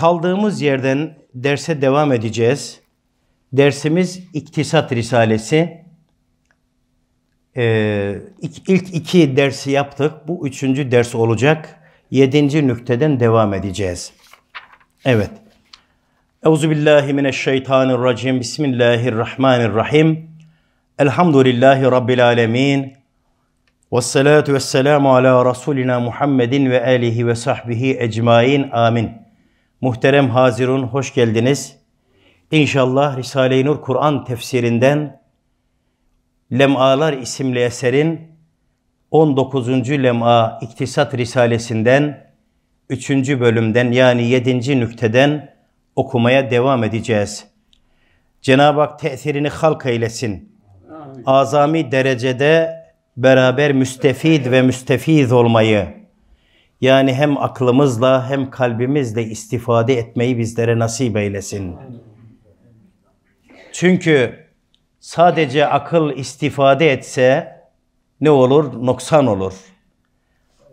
Kaldığımız yerden derse devam edeceğiz. Dersimiz İktisat Risalesi. Ee, ilk iki dersi yaptık. Bu üçüncü ders olacak. Yedinci nükteden devam edeceğiz. Evet. Euzubillahimineşşeytanirracim. Bismillahirrahmanirrahim. Elhamdülillahi Rabbil alemin. Vessalatu vesselamu ala Rasulina Muhammedin ve alihi ve sahbihi ecmain. Amin. Muhterem Hazirun hoş geldiniz. İnşallah Risale-i Nur Kur'an tefsirinden Lem'alar isimli eserin 19. Lem'a İktisat Risalesinden 3. bölümden yani 7. nükteden okumaya devam edeceğiz. Cenab-ı Hak tesirini halk eylesin. Azami derecede beraber müstefid ve müstefiz olmayı, yani hem aklımızla hem kalbimizle istifade etmeyi bizlere nasip eylesin. Çünkü sadece akıl istifade etse ne olur? Noksan olur.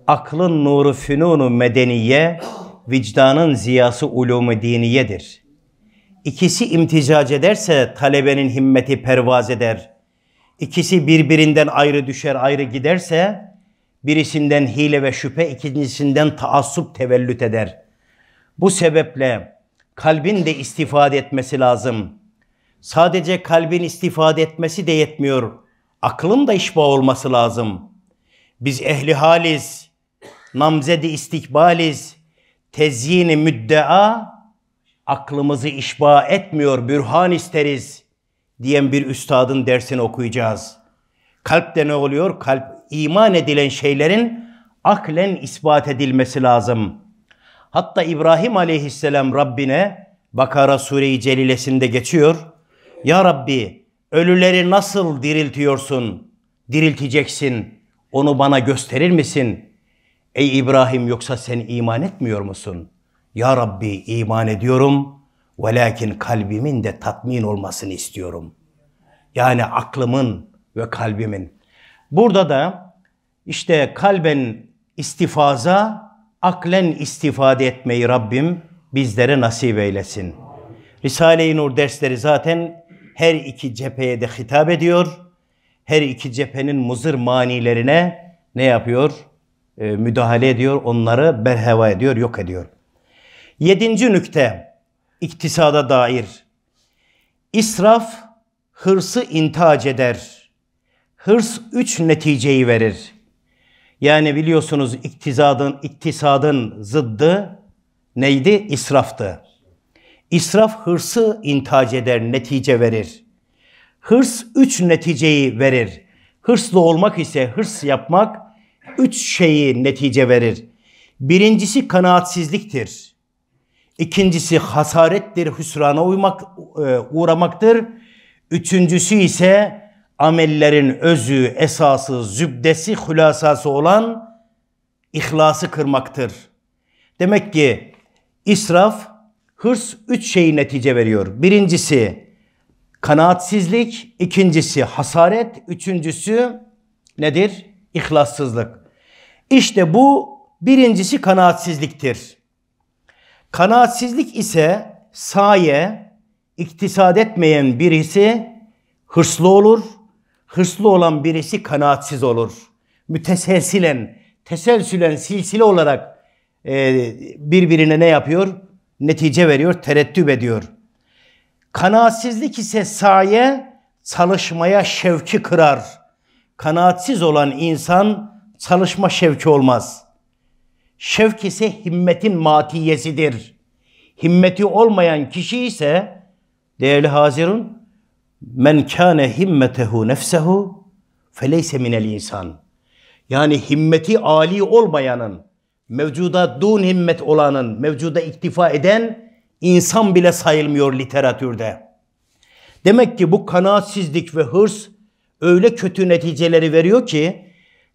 Aklın nuru fünunu medeniye, vicdanın ziyası ulumu diniyedir. İkisi imticac ederse talebenin himmeti pervaz eder. İkisi birbirinden ayrı düşer, ayrı giderse Birisinden hile ve şüphe, ikincisinden taassup tevellüt eder. Bu sebeple kalbin de istifade etmesi lazım. Sadece kalbin istifade etmesi de yetmiyor. Aklın da işba olması lazım. Biz ehli haliz, namzedi istikbaliz, tezyini müddea, aklımızı işba etmiyor, bürhan isteriz diyen bir üstadın dersini okuyacağız. Kalp de ne oluyor? Kalp iman edilen şeylerin aklen ispat edilmesi lazım. Hatta İbrahim aleyhisselam Rabbine Bakara sure Celilesinde geçiyor. Ya Rabbi ölüleri nasıl diriltiyorsun? Dirilteceksin. Onu bana gösterir misin? Ey İbrahim yoksa sen iman etmiyor musun? Ya Rabbi iman ediyorum. Velakin kalbimin de tatmin olmasını istiyorum. Yani aklımın ve kalbimin. Burada da işte kalben istifaza, aklen istifade etmeyi Rabbim bizlere nasip eylesin. Risale-i Nur dersleri zaten her iki cepheye de hitap ediyor. Her iki cephenin muzır manilerine ne yapıyor? E, müdahale ediyor, onları berheva ediyor, yok ediyor. Yedinci nükte, iktisada dair. İsraf hırsı intac eder. Hırs üç neticeyi verir. Yani biliyorsunuz iktisadın iktisadın zıddı neydi? İsraftı. İsraf hırsı intac eder, netice verir. Hırs üç neticeyi verir. Hırslı olmak ise hırs yapmak üç şeyi netice verir. Birincisi kanaatsizliktir. İkincisi hasarettir, hüsrana uymak, e, uğramaktır. Üçüncüsü ise amellerin özü, esası, zübdesi, hülasası olan ihlası kırmaktır. Demek ki israf, hırs üç şeyi netice veriyor. Birincisi kanaatsizlik, ikincisi hasaret, üçüncüsü nedir? İhlassızlık. İşte bu birincisi kanaatsizliktir. Kanaatsizlik ise saye, iktisad etmeyen birisi hırslı olur, hırslı olan birisi kanaatsiz olur. Müteselsilen, teselsülen silsile olarak e, birbirine ne yapıyor? Netice veriyor, tereddüt ediyor. Kanaatsizlik ise saye çalışmaya şevki kırar. Kanaatsiz olan insan çalışma şevki olmaz. Şevk ise himmetin matiyesidir. Himmeti olmayan kişi ise değerli Hazirun men kâne himmetehu nefsehu feleyse minel insan. Yani himmeti âli olmayanın, mevcuda dun himmet olanın, mevcuda iktifa eden insan bile sayılmıyor literatürde. Demek ki bu kanaatsizlik ve hırs öyle kötü neticeleri veriyor ki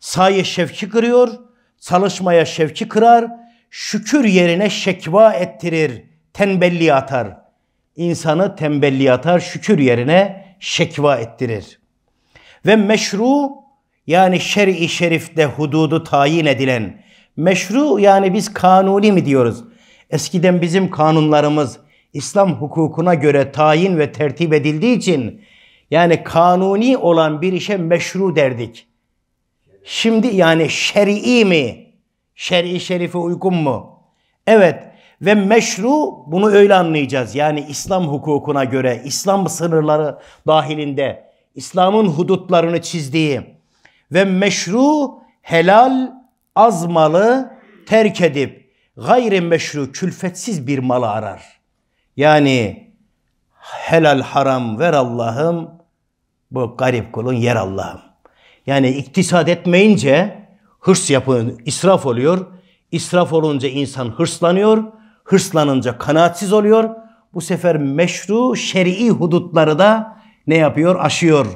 sayı şevki kırıyor, çalışmaya şevki kırar, şükür yerine şekva ettirir, tembelliği atar insanı tembelliğe atar, şükür yerine şekva ettirir. Ve meşru yani şer'i şerifte hududu tayin edilen, meşru yani biz kanuni mi diyoruz? Eskiden bizim kanunlarımız İslam hukukuna göre tayin ve tertip edildiği için yani kanuni olan bir işe meşru derdik. Şimdi yani şer'i mi? Şer'i şerife uygun mu? Evet ve meşru bunu öyle anlayacağız. Yani İslam hukukuna göre, İslam sınırları dahilinde, İslam'ın hudutlarını çizdiği ve meşru helal az malı terk edip gayri meşru külfetsiz bir malı arar. Yani helal haram ver Allah'ım bu garip kulun yer Allah'ım. Yani iktisat etmeyince hırs yapın israf oluyor. İsraf olunca insan hırslanıyor hırslanınca kanaatsiz oluyor. Bu sefer meşru şer'i hudutları da ne yapıyor? Aşıyor.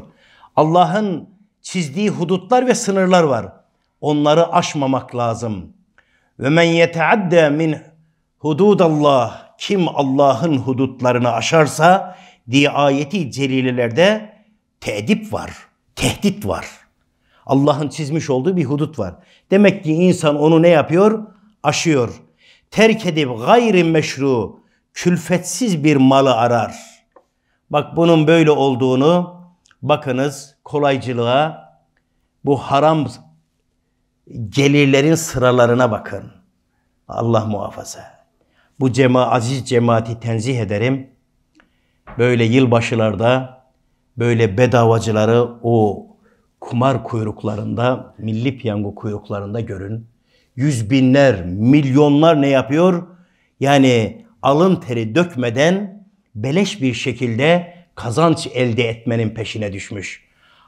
Allah'ın çizdiği hudutlar ve sınırlar var. Onları aşmamak lazım. Ve men yeteadde min hududallah kim Allah'ın hudutlarını aşarsa diye ayeti celilelerde tedip var, tehdit var. Allah'ın çizmiş olduğu bir hudut var. Demek ki insan onu ne yapıyor? Aşıyor terk edip gayri meşru, külfetsiz bir malı arar. Bak bunun böyle olduğunu bakınız kolaycılığa bu haram gelirlerin sıralarına bakın. Allah muhafaza. Bu cema aziz cemaati tenzih ederim. Böyle yılbaşılarda böyle bedavacıları o kumar kuyruklarında, milli piyango kuyruklarında görün yüz binler, milyonlar ne yapıyor? Yani alın teri dökmeden beleş bir şekilde kazanç elde etmenin peşine düşmüş.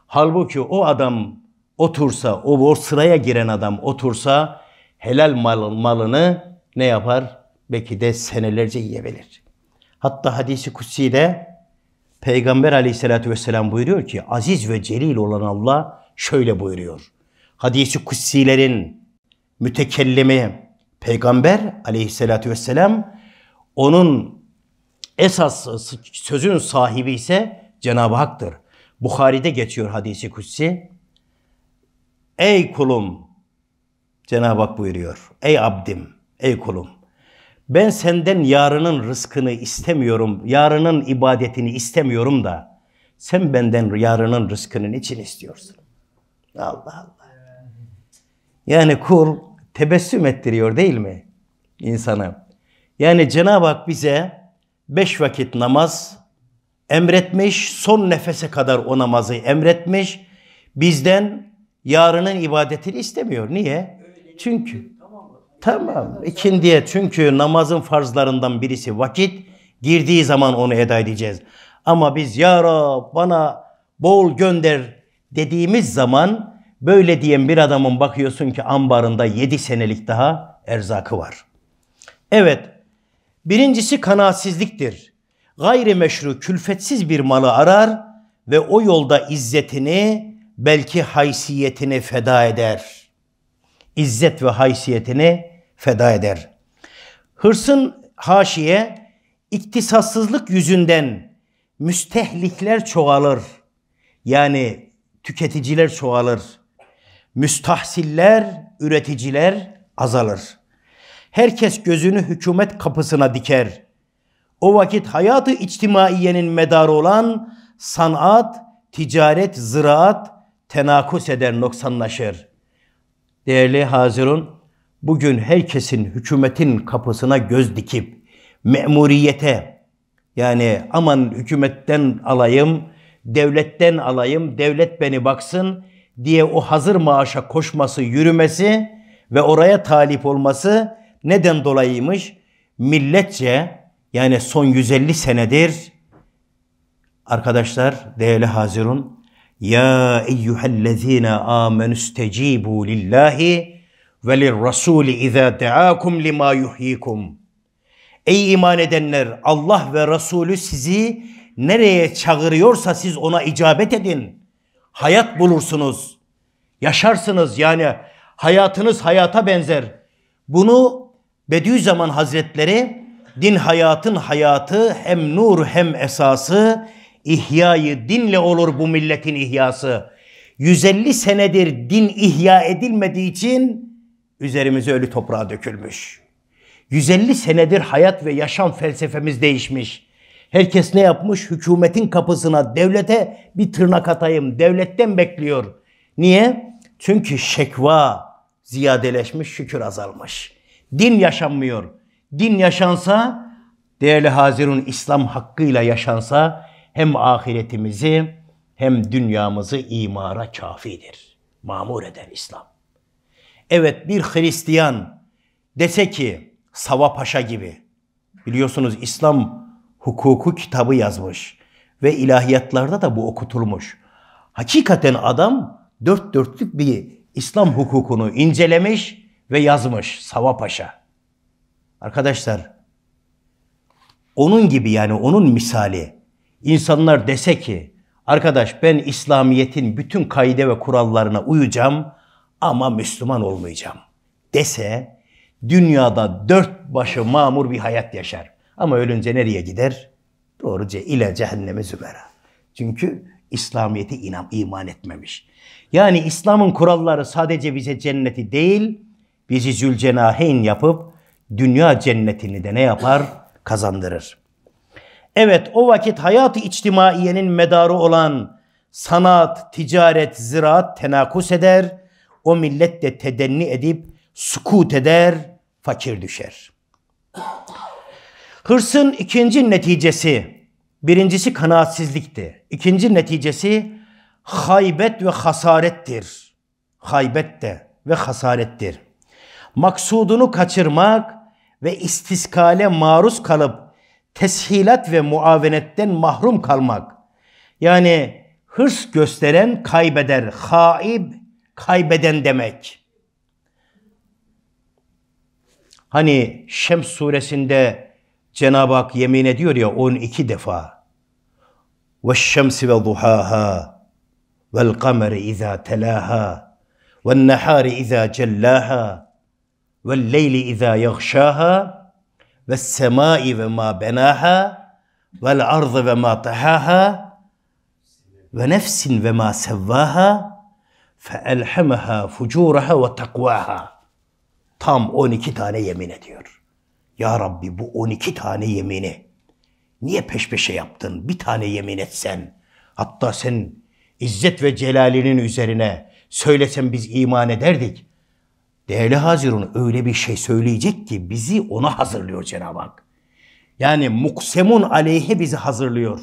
Halbuki o adam otursa, o, o sıraya giren adam otursa helal mal, malını ne yapar? Belki de senelerce yiyebilir. Hatta hadisi kutsi de Peygamber aleyhissalatü vesselam buyuruyor ki aziz ve celil olan Allah şöyle buyuruyor. Hadisi kutsilerin mütekellime peygamber aleyhissalatü vesselam onun esas sözün sahibi ise Cenab-ı Hak'tır. Bukhari'de geçiyor hadisi kutsi. Ey kulum Cenab-ı Hak buyuruyor. Ey abdim, ey kulum. Ben senden yarının rızkını istemiyorum, yarının ibadetini istemiyorum da sen benden yarının rızkını için istiyorsun? Allah Allah. Yani kul tebessüm ettiriyor değil mi insanı? Yani Cenab-ı Hak bize beş vakit namaz emretmiş, son nefese kadar o namazı emretmiş. Bizden yarının ibadetini istemiyor. Niye? Çünkü tamam ikin diye. çünkü namazın farzlarından birisi vakit girdiği zaman onu eda edeceğiz. Ama biz ya Rab bana bol gönder dediğimiz zaman Böyle diyen bir adamın bakıyorsun ki ambarında 7 senelik daha erzakı var. Evet, birincisi kanaatsizliktir. Gayri meşru külfetsiz bir malı arar ve o yolda izzetini belki haysiyetini feda eder. İzzet ve haysiyetini feda eder. Hırsın haşiye iktisatsızlık yüzünden müstehlikler çoğalır. Yani tüketiciler çoğalır müstahsiller, üreticiler azalır. Herkes gözünü hükümet kapısına diker. O vakit hayatı içtimaiyenin medarı olan sanat, ticaret, ziraat tenakus eder, noksanlaşır. Değerli Hazirun, bugün herkesin hükümetin kapısına göz dikip memuriyete yani aman hükümetten alayım, devletten alayım, devlet beni baksın, diye o hazır maaşa koşması, yürümesi ve oraya talip olması neden dolayıymış? Milletçe yani son 150 senedir arkadaşlar değerli hazirun ya eyyühellezine amenüstecibu lillahi ve lirrasuli izâ deâkum lima yuhyikum. Ey iman edenler Allah ve Resulü sizi nereye çağırıyorsa siz ona icabet edin hayat bulursunuz. Yaşarsınız yani hayatınız hayata benzer. Bunu Bediüzzaman Hazretleri din hayatın hayatı hem nur hem esası ihyayı dinle olur bu milletin ihyası. 150 senedir din ihya edilmediği için üzerimize ölü toprağa dökülmüş. 150 senedir hayat ve yaşam felsefemiz değişmiş. Herkes ne yapmış? Hükümetin kapısına, devlete bir tırnak atayım. Devletten bekliyor. Niye? Çünkü şekva ziyadeleşmiş, şükür azalmış. Din yaşanmıyor. Din yaşansa, değerli Hazirun İslam hakkıyla yaşansa hem ahiretimizi hem dünyamızı imara kafidir. Mamur eder İslam. Evet bir Hristiyan dese ki Sava Paşa gibi biliyorsunuz İslam hukuku kitabı yazmış ve ilahiyatlarda da bu okutulmuş. Hakikaten adam dört dörtlük bir İslam hukukunu incelemiş ve yazmış Sava Paşa. Arkadaşlar onun gibi yani onun misali insanlar dese ki arkadaş ben İslamiyet'in bütün kaide ve kurallarına uyacağım ama Müslüman olmayacağım dese dünyada dört başı mamur bir hayat yaşar. Ama ölünce nereye gider? Doğruca ile cehenneme zübera. Çünkü İslamiyet'e inan, iman etmemiş. Yani İslam'ın kuralları sadece bize cenneti değil, bizi zülcenaheyn yapıp dünya cennetini de ne yapar? Kazandırır. Evet o vakit hayat-ı içtimaiyenin medarı olan sanat, ticaret, ziraat tenakus eder. O millet de tedenni edip sukut eder, fakir düşer. Hırsın ikinci neticesi, birincisi kanaatsizlikti. İkinci neticesi haybet ve hasarettir. Haybet de ve hasarettir. Maksudunu kaçırmak ve istiskale maruz kalıp teshilat ve muavenetten mahrum kalmak. Yani hırs gösteren kaybeder. Haib kaybeden demek. Hani Şems suresinde Cenab-ı Hak yemin ediyor ya 12 defa. Ve şemsi ve duhaha ve kameri izâ telâha ve nehâri izâ cellâha ve leyli izâ yagşâha ve semai ve ma benâha ve arzı ve ma tahâha ve nefsin ve ma sevvâha fe feelhemaha fucuraha ve takvaha. Tam 12 tane yemin ediyor. Ya Rabbi bu 12 tane yemini niye peş peşe yaptın? Bir tane yemin etsen. Hatta sen izzet ve celalinin üzerine söylesen biz iman ederdik. Değerli Hazirun öyle bir şey söyleyecek ki bizi ona hazırlıyor Cenab-ı Hak. Yani muksemun aleyhe bizi hazırlıyor.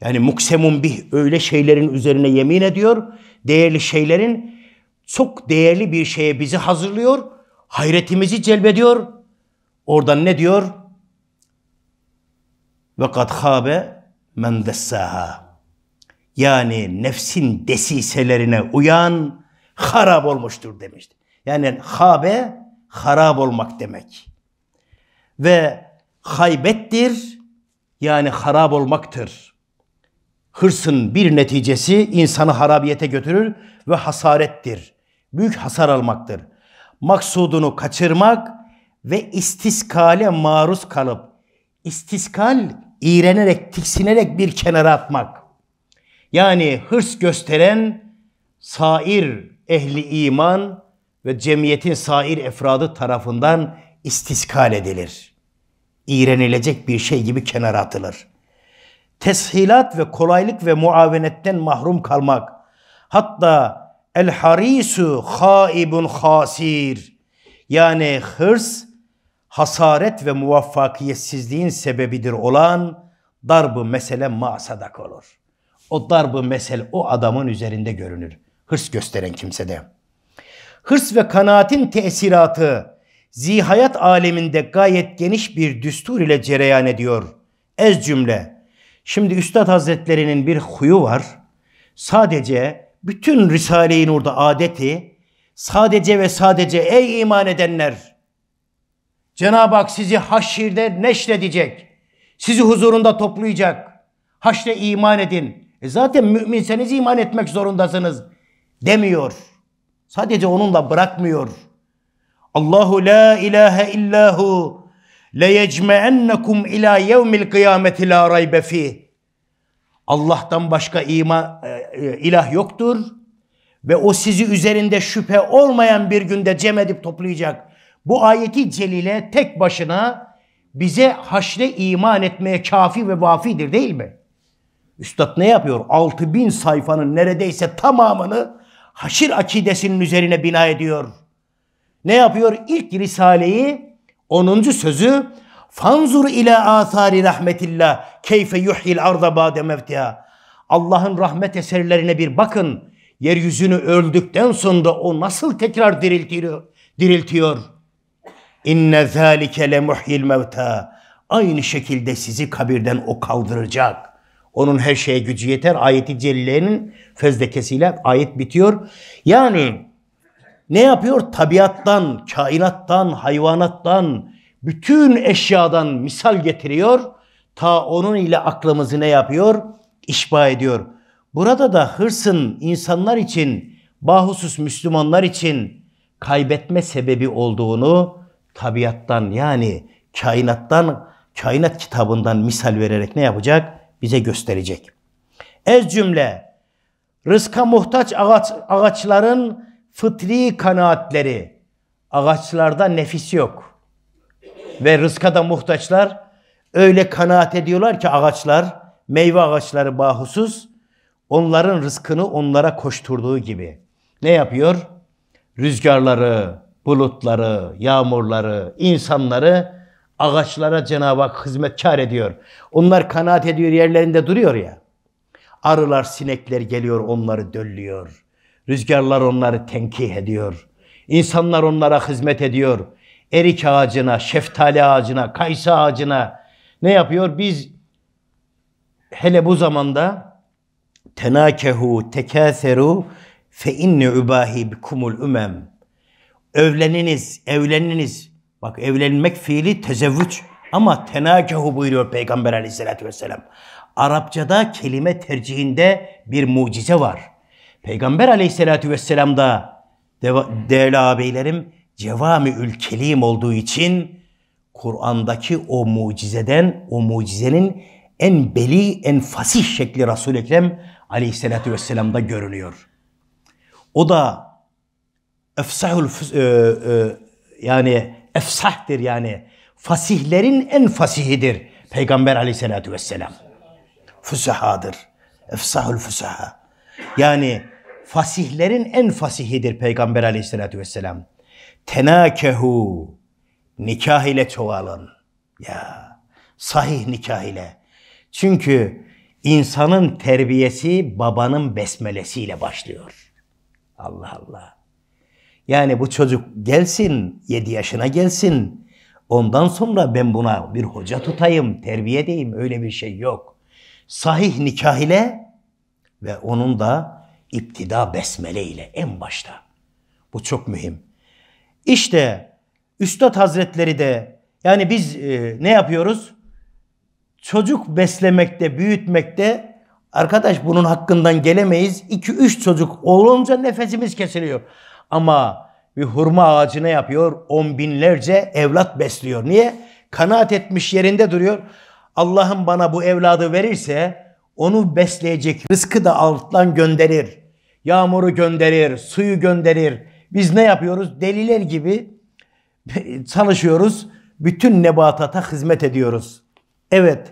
Yani muksemun bir öyle şeylerin üzerine yemin ediyor. Değerli şeylerin çok değerli bir şeye bizi hazırlıyor. Hayretimizi celbediyor. Orada ne diyor? Ve kad habe men dessaha. Yani nefsin desiselerine uyan harap olmuştur demişti. Yani habe harap olmak demek. Ve haybettir yani harap olmaktır. Hırsın bir neticesi insanı harabiyete götürür ve hasarettir. Büyük hasar almaktır. Maksudunu kaçırmak ve istiskale maruz kalıp istiskal iğrenerek, tiksinerek bir kenara atmak. Yani hırs gösteren sair ehli iman ve cemiyetin sair efradı tarafından istiskal edilir. İğrenilecek bir şey gibi kenara atılır. Teshilat ve kolaylık ve muavenetten mahrum kalmak. Hatta el harisu haibun hasir. Yani hırs hasaret ve muvaffakiyetsizliğin sebebidir olan darbı mesele masadak olur. O darbı mesel o adamın üzerinde görünür. Hırs gösteren kimsede. Hırs ve kanaatin tesiratı zihayat aleminde gayet geniş bir düstur ile cereyan ediyor. Ez cümle. Şimdi Üstad Hazretlerinin bir huyu var. Sadece bütün Risale-i Nur'da adeti sadece ve sadece ey iman edenler Cenab-ı Hak sizi haşirde neşredecek. Sizi huzurunda toplayacak. Haşre iman edin. E zaten müminseniz iman etmek zorundasınız demiyor. Sadece onunla bırakmıyor. Allahu la ilahe illahu le yecmeennekum ila yevmil kıyameti la raybe fih. Allah'tan başka ima, e, e, ilah yoktur ve o sizi üzerinde şüphe olmayan bir günde cem edip toplayacak. Bu ayeti celile tek başına bize haşre iman etmeye kafi ve vafidir değil mi? Üstad ne yapıyor? 6000 sayfanın neredeyse tamamını haşir akidesinin üzerine bina ediyor. Ne yapıyor? İlk Risale'yi 10. sözü Fanzur ile asari rahmetillah keyfe yuhil arda ba'de mevtiha. Allah'ın rahmet eserlerine bir bakın. Yeryüzünü öldükten sonra o nasıl tekrar diriltiyor? diriltiyor. İnne zâlike le muhyil mevtâ. Aynı şekilde sizi kabirden o kaldıracak. Onun her şeye gücü yeter. Ayeti cellenin fezlekesiyle ayet bitiyor. Yani ne yapıyor? Tabiattan, kainattan, hayvanattan, bütün eşyadan misal getiriyor. Ta onun ile aklımızı ne yapıyor? İşba ediyor. Burada da hırsın insanlar için, bahusus Müslümanlar için kaybetme sebebi olduğunu tabiattan yani kainattan, kainat kitabından misal vererek ne yapacak? Bize gösterecek. Ez cümle, rızka muhtaç ağaç, ağaçların fıtri kanaatleri. Ağaçlarda nefis yok. Ve rızka da muhtaçlar öyle kanaat ediyorlar ki ağaçlar, meyve ağaçları bahusuz, onların rızkını onlara koşturduğu gibi. Ne yapıyor? Rüzgarları, bulutları, yağmurları, insanları ağaçlara Cenab-ı Hak hizmetkar ediyor. Onlar kanaat ediyor yerlerinde duruyor ya. Arılar, sinekler geliyor onları döllüyor. Rüzgarlar onları tenkih ediyor. İnsanlar onlara hizmet ediyor. Erik ağacına, şeftali ağacına, kaysa ağacına ne yapıyor? Biz hele bu zamanda tenakehu, tekaseru fe inni ubahi kumul umem. Evleniniz, evleniniz. Bak evlenmek fiili tezevvüç. Ama tenakehu buyuruyor Peygamber aleyhissalatü vesselam. Arapçada kelime tercihinde bir mucize var. Peygamber aleyhissalatü vesselam'da değerli ağabeylerim cevami ülkelim olduğu için Kur'an'daki o mucizeden, o mucizenin en beli, en fasih şekli Resul-i Ekrem aleyhissalatü vesselam'da görünüyor. O da efsahul e, e, yani efsahtir yani. Fasihlerin en fasihidir. Peygamber aleyhissalatü vesselam. Füsahadır. Efsahul füsaha. Yani fasihlerin en fasihidir Peygamber aleyhissalatü vesselam. Tenakehu nikah ile çoğalın. Ya sahih nikah ile. Çünkü insanın terbiyesi babanın besmelesiyle başlıyor. Allah Allah. Yani bu çocuk gelsin, 7 yaşına gelsin. Ondan sonra ben buna bir hoca tutayım, terbiye edeyim. Öyle bir şey yok. Sahih nikah ile ve onun da iptida besmele ile en başta. Bu çok mühim. İşte Üstad Hazretleri de yani biz e, ne yapıyoruz? Çocuk beslemekte, büyütmekte arkadaş bunun hakkından gelemeyiz. 2-3 çocuk olunca nefesimiz kesiliyor. Ama bir hurma ağacına yapıyor. On binlerce evlat besliyor. Niye? Kanaat etmiş yerinde duruyor. Allah'ım bana bu evladı verirse onu besleyecek rızkı da alttan gönderir. Yağmuru gönderir, suyu gönderir. Biz ne yapıyoruz? Deliler gibi çalışıyoruz. Bütün nebatata hizmet ediyoruz. Evet.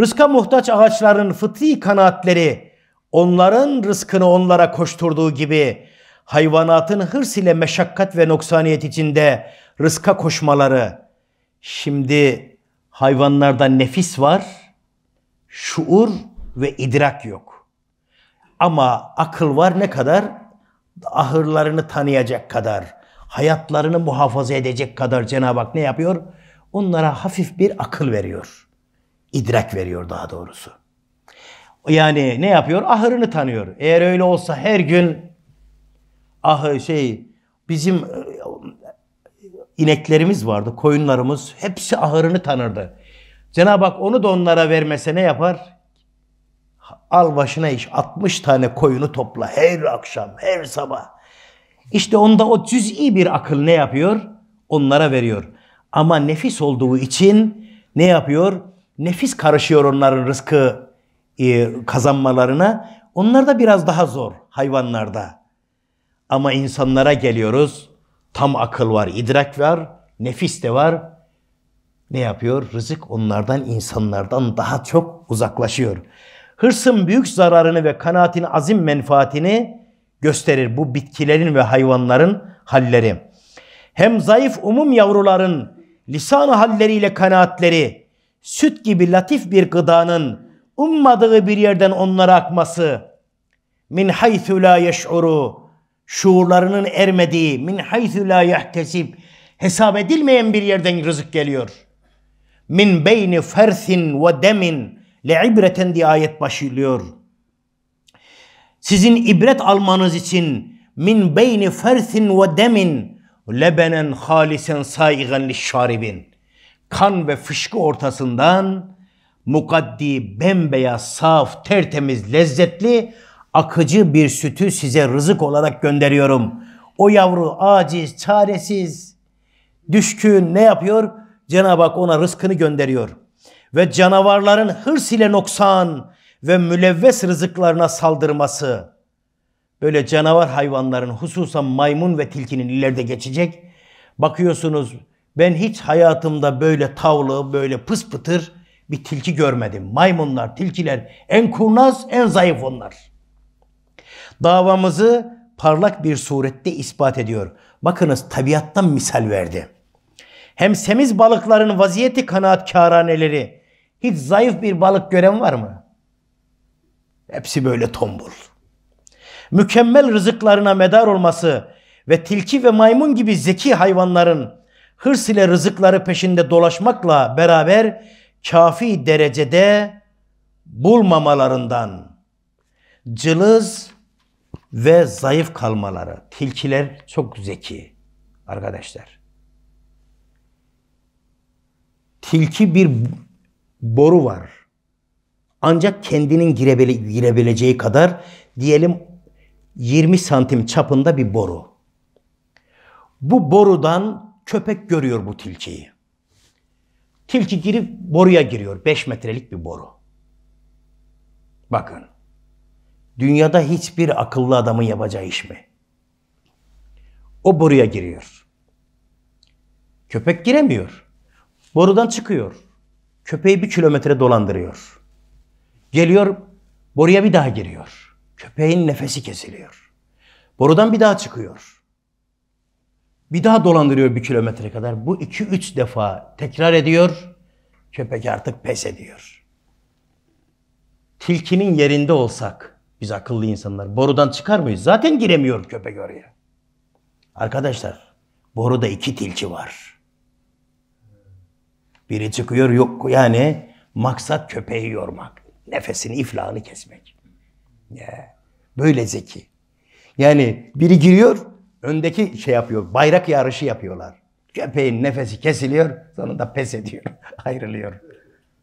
Rızka muhtaç ağaçların fıtri kanaatleri onların rızkını onlara koşturduğu gibi hayvanatın hırs ile meşakkat ve noksaniyet içinde rızka koşmaları. Şimdi hayvanlarda nefis var, şuur ve idrak yok. Ama akıl var ne kadar? Ahırlarını tanıyacak kadar, hayatlarını muhafaza edecek kadar Cenab-ı Hak ne yapıyor? Onlara hafif bir akıl veriyor. İdrak veriyor daha doğrusu. Yani ne yapıyor? Ahırını tanıyor. Eğer öyle olsa her gün ah şey bizim e, ineklerimiz vardı, koyunlarımız hepsi ahırını tanırdı. Cenab-ı Hak onu da onlara vermese ne yapar? Al başına iş 60 tane koyunu topla her akşam, her sabah. İşte onda o cüz'i bir akıl ne yapıyor? Onlara veriyor. Ama nefis olduğu için ne yapıyor? Nefis karışıyor onların rızkı e, kazanmalarına. Onlar da biraz daha zor hayvanlarda. Ama insanlara geliyoruz. Tam akıl var, idrak var, nefis de var. Ne yapıyor? Rızık onlardan, insanlardan daha çok uzaklaşıyor. Hırsın büyük zararını ve kanaatin azim menfaatini gösterir bu bitkilerin ve hayvanların halleri. Hem zayıf umum yavruların lisan halleriyle kanaatleri, süt gibi latif bir gıdanın ummadığı bir yerden onlara akması, min haythu la yeş'uru şuurlarının ermediği min haythu la yahtesib hesap edilmeyen bir yerden rızık geliyor. Min beyni fersin ve demin le ibreten diye ayet başlıyor. Sizin ibret almanız için min beyni fersin ve demin lebenen halisen saigan şaribin. Kan ve fışkı ortasından mukaddi bembeyaz, saf, tertemiz, lezzetli akıcı bir sütü size rızık olarak gönderiyorum. O yavru aciz, çaresiz, düşkün ne yapıyor? Cenab-ı Hak ona rızkını gönderiyor. Ve canavarların hırs ile noksan ve mülevves rızıklarına saldırması. Böyle canavar hayvanların hususan maymun ve tilkinin ileride geçecek. Bakıyorsunuz ben hiç hayatımda böyle tavlı, böyle pıspıtır bir tilki görmedim. Maymunlar, tilkiler en kurnaz, en zayıf onlar. Davamızı parlak bir surette ispat ediyor. Bakınız tabiattan misal verdi. Hem semiz balıkların vaziyeti kanaatkarhaneleri. Hiç zayıf bir balık gören var mı? Hepsi böyle tombul. Mükemmel rızıklarına medar olması ve tilki ve maymun gibi zeki hayvanların hırs ile rızıkları peşinde dolaşmakla beraber kafi derecede bulmamalarından cılız ve zayıf kalmaları. Tilkiler çok zeki arkadaşlar. Tilki bir boru var. Ancak kendinin girebile girebileceği kadar diyelim 20 santim çapında bir boru. Bu borudan köpek görüyor bu tilkiyi. Tilki girip boruya giriyor. 5 metrelik bir boru. Bakın dünyada hiçbir akıllı adamın yapacağı iş mi? O boruya giriyor. Köpek giremiyor. Borudan çıkıyor. Köpeği bir kilometre dolandırıyor. Geliyor boruya bir daha giriyor. Köpeğin nefesi kesiliyor. Borudan bir daha çıkıyor. Bir daha dolandırıyor bir kilometre kadar. Bu iki üç defa tekrar ediyor. Köpek artık pes ediyor. Tilkinin yerinde olsak biz akıllı insanlar. Borudan çıkar mıyız? Zaten giremiyor köpek oraya. Arkadaşlar boruda iki tilki var. Biri çıkıyor yok yani maksat köpeği yormak. Nefesini, iflahını kesmek. Ya, böyle zeki. Yani biri giriyor, öndeki şey yapıyor, bayrak yarışı yapıyorlar. Köpeğin nefesi kesiliyor, sonunda pes ediyor, ayrılıyor.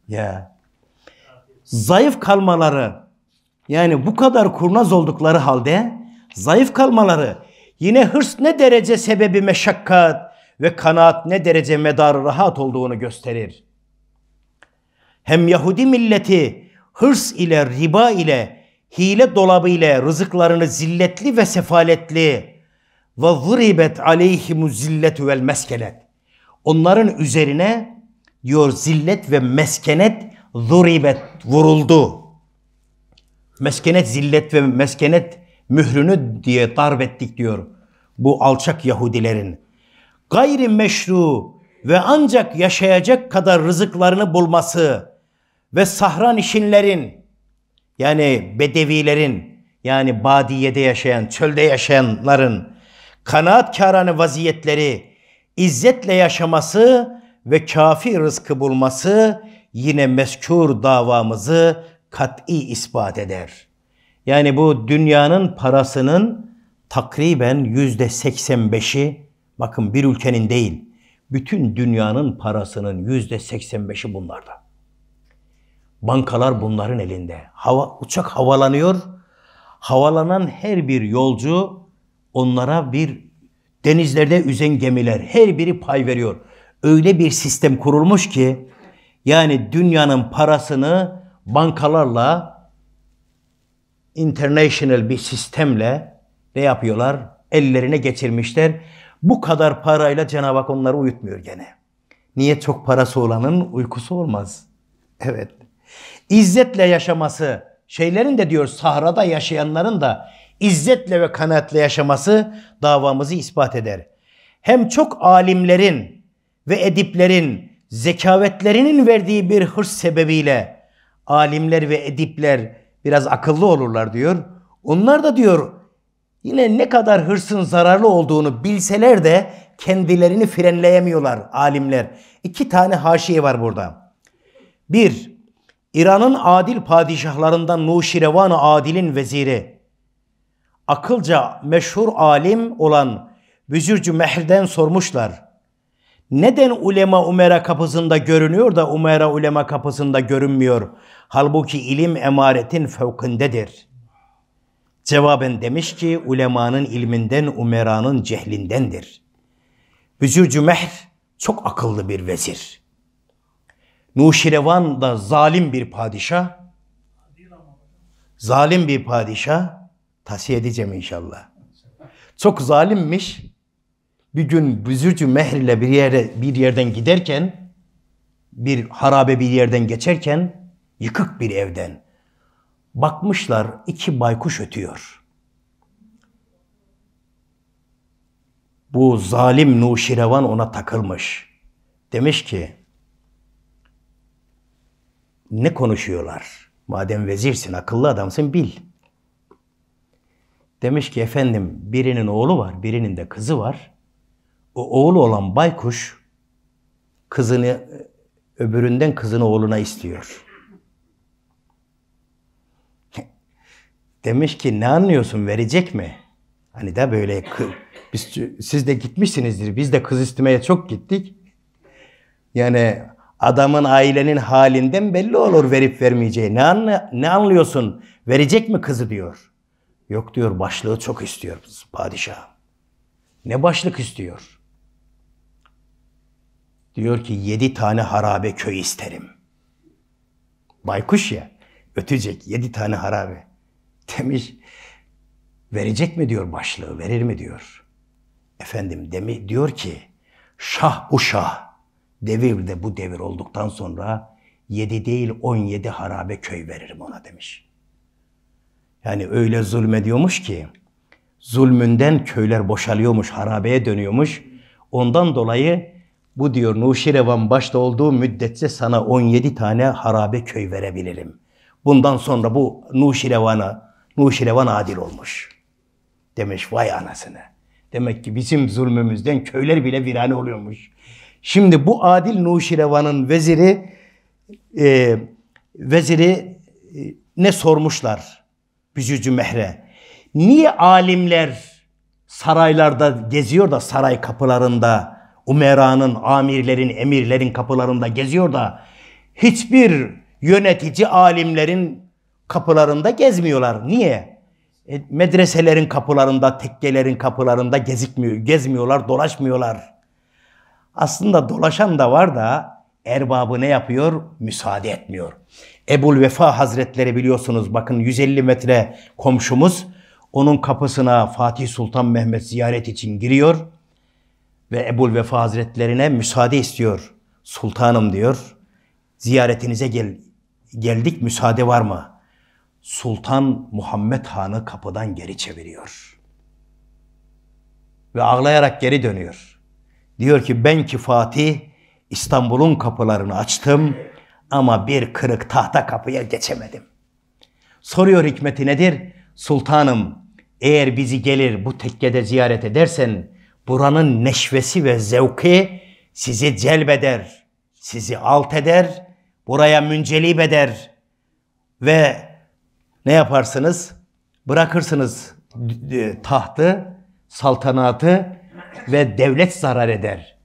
Ya. Zayıf kalmaları yani bu kadar kurnaz oldukları halde zayıf kalmaları yine hırs ne derece sebebi meşakkat ve kanaat ne derece medar rahat olduğunu gösterir. Hem Yahudi milleti hırs ile riba ile hile dolabı ile rızıklarını zilletli ve sefaletli ve zuribet aleyhimu zilletu vel meskenet. Onların üzerine diyor zillet ve meskenet zuribet vuruldu meskenet zillet ve meskenet mührünü diye darb ettik diyor bu alçak Yahudilerin. Gayri meşru ve ancak yaşayacak kadar rızıklarını bulması ve sahran işinlerin yani bedevilerin yani badiyede yaşayan, çölde yaşayanların kanaatkârane vaziyetleri izzetle yaşaması ve kafi rızkı bulması yine mezkur davamızı kat'i ispat eder. Yani bu dünyanın parasının takriben yüzde 85'i bakın bir ülkenin değil bütün dünyanın parasının yüzde 85'i bunlarda. Bankalar bunların elinde. Hava, uçak havalanıyor. Havalanan her bir yolcu onlara bir denizlerde üzen gemiler her biri pay veriyor. Öyle bir sistem kurulmuş ki yani dünyanın parasını bankalarla international bir sistemle ne yapıyorlar? Ellerine geçirmişler. Bu kadar parayla Cenab-ı Hak onları uyutmuyor gene. Niye çok parası olanın uykusu olmaz? Evet. İzzetle yaşaması, şeylerin de diyor sahrada yaşayanların da izzetle ve kanaatle yaşaması davamızı ispat eder. Hem çok alimlerin ve ediplerin zekavetlerinin verdiği bir hırs sebebiyle alimler ve edipler biraz akıllı olurlar diyor. Onlar da diyor yine ne kadar hırsın zararlı olduğunu bilseler de kendilerini frenleyemiyorlar alimler. İki tane haşiye var burada. Bir, İran'ın adil padişahlarından nuşirevan Adil'in veziri, akılca meşhur alim olan Büzürcü Mehr'den sormuşlar. Neden ulema umera kapısında görünüyor da umera ulema kapısında görünmüyor? Halbuki ilim emaretin fevkindedir. Cevaben demiş ki ulemanın ilminden umeranın cehlindendir. Büzürcü Mehr çok akıllı bir vezir. Nuşirevan da zalim bir padişah. Zalim bir padişah. Tavsiye edeceğim inşallah. Çok zalimmiş bir gün Büzürcü Mehr ile bir yere bir yerden giderken bir harabe bir yerden geçerken yıkık bir evden bakmışlar iki baykuş ötüyor. Bu zalim Nuşirevan ona takılmış. Demiş ki ne konuşuyorlar? Madem vezirsin, akıllı adamsın bil. Demiş ki efendim birinin oğlu var, birinin de kızı var oğlu olan baykuş kızını e, öbüründen kızını oğluna istiyor. Demiş ki ne anlıyorsun verecek mi? Hani da böyle biz, siz de gitmişsinizdir. Biz de kız istemeye çok gittik. Yani adamın ailenin halinden belli olur verip vermeyeceği. Ne, anla, ne anlıyorsun? Verecek mi kızı diyor. Yok diyor başlığı çok istiyor padişah. Ne başlık istiyor? Diyor ki yedi tane harabe köy isterim. Baykuş ya. Ötecek yedi tane harabe. Demiş verecek mi diyor başlığı verir mi diyor. Efendim demi diyor ki şah bu şah devir bu devir olduktan sonra yedi değil on yedi harabe köy veririm ona demiş. Yani öyle zulmediyormuş ki zulmünden köyler boşalıyormuş, harabeye dönüyormuş. Ondan dolayı bu diyor Nuşirevan başta olduğu müddetse sana 17 tane harabe köy verebilirim. Bundan sonra bu Nuşirevan'a, Nuşirevan adil olmuş. Demiş vay anasını. Demek ki bizim zulmümüzden köyler bile virane oluyormuş. Şimdi bu adil Nuşirevan'ın veziri e, veziri e, ne sormuşlar Bücücü Mehre? Niye alimler saraylarda geziyor da saray kapılarında umeranın, amirlerin, emirlerin kapılarında geziyor da hiçbir yönetici alimlerin kapılarında gezmiyorlar. Niye? E, medreselerin kapılarında, tekkelerin kapılarında gezikmiyor, gezmiyorlar, dolaşmıyorlar. Aslında dolaşan da var da erbabı ne yapıyor? Müsaade etmiyor. Ebul Vefa Hazretleri biliyorsunuz bakın 150 metre komşumuz. Onun kapısına Fatih Sultan Mehmet ziyaret için giriyor ve Ebul Vefa Hazretlerine müsaade istiyor. Sultanım diyor. Ziyaretinize gel geldik müsaade var mı? Sultan Muhammed Han'ı kapıdan geri çeviriyor. Ve ağlayarak geri dönüyor. Diyor ki ben ki Fatih İstanbul'un kapılarını açtım ama bir kırık tahta kapıya geçemedim. Soruyor hikmeti nedir? Sultanım eğer bizi gelir bu tekkede ziyaret edersen buranın neşvesi ve zevki sizi celbeder, sizi alt eder, buraya müncelip eder ve ne yaparsınız? Bırakırsınız tahtı, saltanatı ve devlet zarar eder.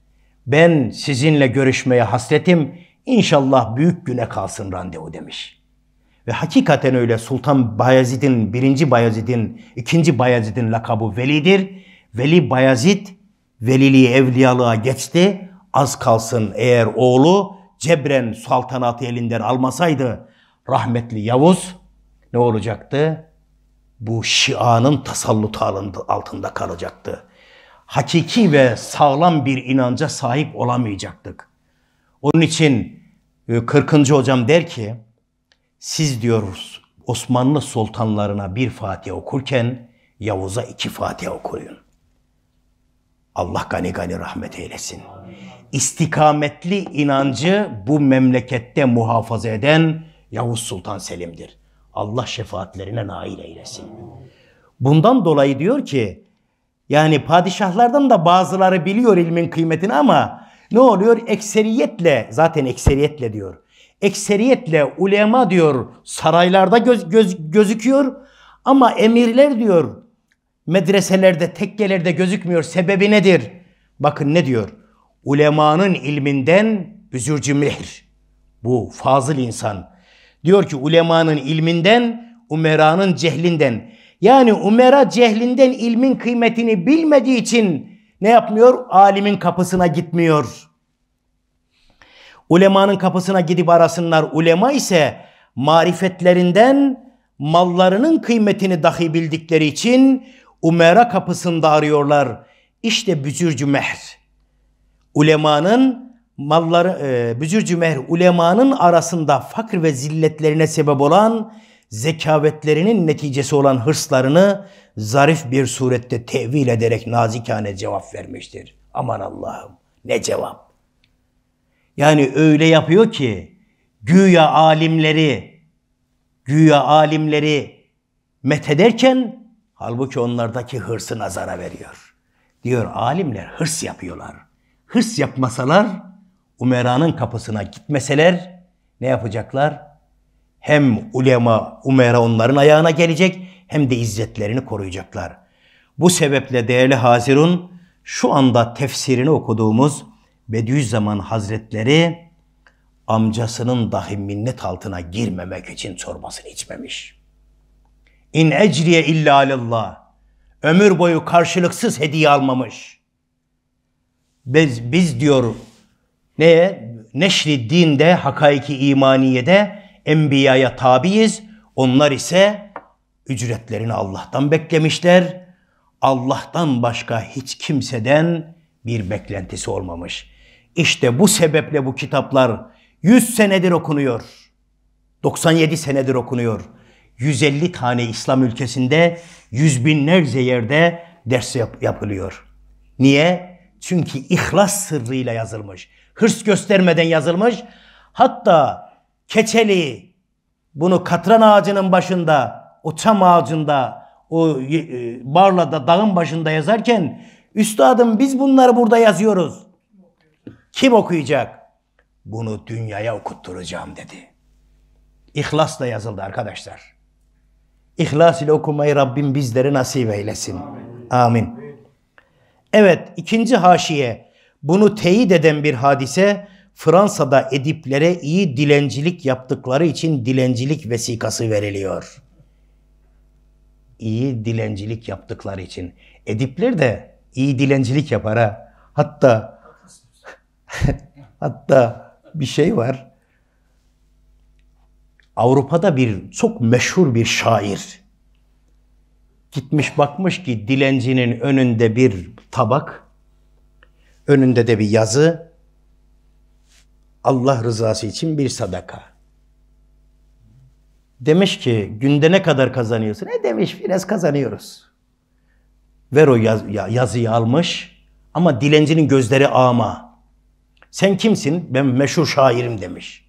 Ben sizinle görüşmeye hasretim. İnşallah büyük güne kalsın randevu demiş. Ve hakikaten öyle Sultan Bayezid'in, birinci Bayezid'in, ikinci Bayezid'in lakabı Veli'dir. Veli Bayazit veliliği evliyalığa geçti. Az kalsın eğer oğlu cebren saltanatı elinden almasaydı rahmetli Yavuz ne olacaktı? Bu Şia'nın tasallutu altında kalacaktı. Hakiki ve sağlam bir inanca sahip olamayacaktık. Onun için 40. E, hocam der ki siz diyoruz Osmanlı sultanlarına bir Fatiha okurken Yavuz'a iki Fatiha okuyun. Allah gani gani rahmet eylesin. İstikametli inancı bu memlekette muhafaza eden Yavuz Sultan Selim'dir. Allah şefaatlerine nail eylesin. Bundan dolayı diyor ki yani padişahlardan da bazıları biliyor ilmin kıymetini ama ne oluyor? Ekseriyetle zaten ekseriyetle diyor. Ekseriyetle ulema diyor saraylarda göz, göz, gözüküyor ama emirler diyor medreselerde, tekkelerde gözükmüyor. Sebebi nedir? Bakın ne diyor? Ulemanın ilminden üzürcü mehr. Bu fazıl insan. Diyor ki ulemanın ilminden, umeranın cehlinden. Yani umera cehlinden ilmin kıymetini bilmediği için ne yapmıyor? Alimin kapısına gitmiyor. Ulemanın kapısına gidip arasınlar. Ulema ise marifetlerinden mallarının kıymetini dahi bildikleri için Umera kapısında arıyorlar. İşte büzürcü mehr. Ulemanın malları, e, büzürcü mehr ulemanın arasında fakir ve zilletlerine sebep olan zekavetlerinin neticesi olan hırslarını zarif bir surette tevil ederek nazikane cevap vermiştir. Aman Allah'ım ne cevap. Yani öyle yapıyor ki güya alimleri güya alimleri methederken Halbuki onlardaki hırsı nazara veriyor. Diyor alimler hırs yapıyorlar. Hırs yapmasalar, umeranın kapısına gitmeseler ne yapacaklar? Hem ulema, umera onların ayağına gelecek hem de izzetlerini koruyacaklar. Bu sebeple değerli Hazirun, şu anda tefsirini okuduğumuz Bediüzzaman Hazretleri amcasının dahi minnet altına girmemek için çorbasını içmemiş.'' İn ecriye illa alillah. Ömür boyu karşılıksız hediye almamış. Biz, biz diyor neye? Neşri dinde, hakaiki imaniyede enbiyaya tabiyiz. Onlar ise ücretlerini Allah'tan beklemişler. Allah'tan başka hiç kimseden bir beklentisi olmamış. İşte bu sebeple bu kitaplar 100 senedir okunuyor. 97 senedir okunuyor. 150 tane İslam ülkesinde yüz binlerce yerde ders yap- yapılıyor. Niye? Çünkü ihlas sırrıyla yazılmış. Hırs göstermeden yazılmış. Hatta keçeli bunu katran ağacının başında, o çam ağacında, o e, e barlada, dağın başında yazarken üstadım biz bunları burada yazıyoruz. Kim okuyacak? Bunu dünyaya okutturacağım dedi. İhlasla yazıldı arkadaşlar. İhlas ile okumayı Rabbim bizlere nasip eylesin. Amin. Evet ikinci haşiye. Bunu teyit eden bir hadise Fransa'da ediplere iyi dilencilik yaptıkları için dilencilik vesikası veriliyor. İyi dilencilik yaptıkları için. Edipler de iyi dilencilik yapar ha. Hatta hatta bir şey var. Avrupa'da bir çok meşhur bir şair. Gitmiş bakmış ki dilencinin önünde bir tabak, önünde de bir yazı, Allah rızası için bir sadaka. Demiş ki günde ne kadar kazanıyorsun? E demiş biraz kazanıyoruz. Ver o yaz, ya, yazıyı almış ama dilencinin gözleri ama. Sen kimsin? Ben meşhur şairim demiş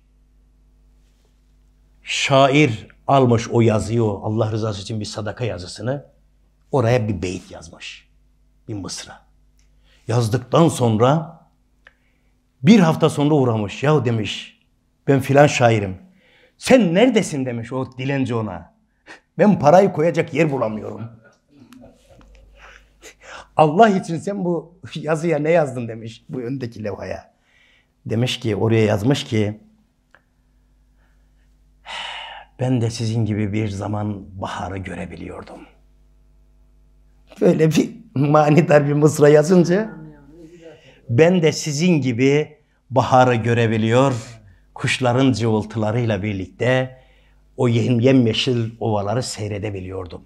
şair almış o yazıyı, Allah rızası için bir sadaka yazısını oraya bir beyit yazmış. Bir mısra. Yazdıktan sonra bir hafta sonra uğramış. ya demiş ben filan şairim. Sen neredesin demiş o dilenci ona. Ben parayı koyacak yer bulamıyorum. Allah için sen bu yazıya ne yazdın demiş bu öndeki levhaya. Demiş ki oraya yazmış ki ben de sizin gibi bir zaman baharı görebiliyordum. Böyle bir manidar bir mısra yazınca ben de sizin gibi baharı görebiliyor, kuşların cıvıltılarıyla birlikte o yemyeşil ovaları seyredebiliyordum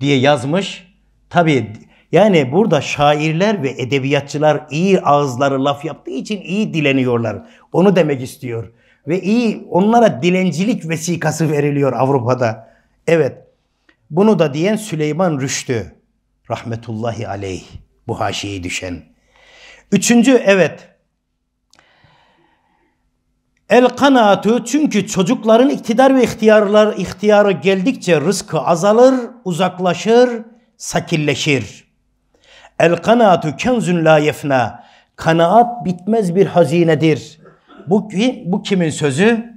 diye yazmış. Tabi yani burada şairler ve edebiyatçılar iyi ağızları laf yaptığı için iyi dileniyorlar. Onu demek istiyor ve iyi onlara dilencilik vesikası veriliyor Avrupa'da. Evet. Bunu da diyen Süleyman Rüştü. Rahmetullahi aleyh. Bu haşiyi düşen. Üçüncü evet. El kanaatü çünkü çocukların iktidar ve ihtiyarlar ihtiyarı geldikçe rızkı azalır, uzaklaşır, sakilleşir. El kanaatü kenzün la yefna. Kanaat bitmez bir hazinedir. Bu, bu kimin sözü?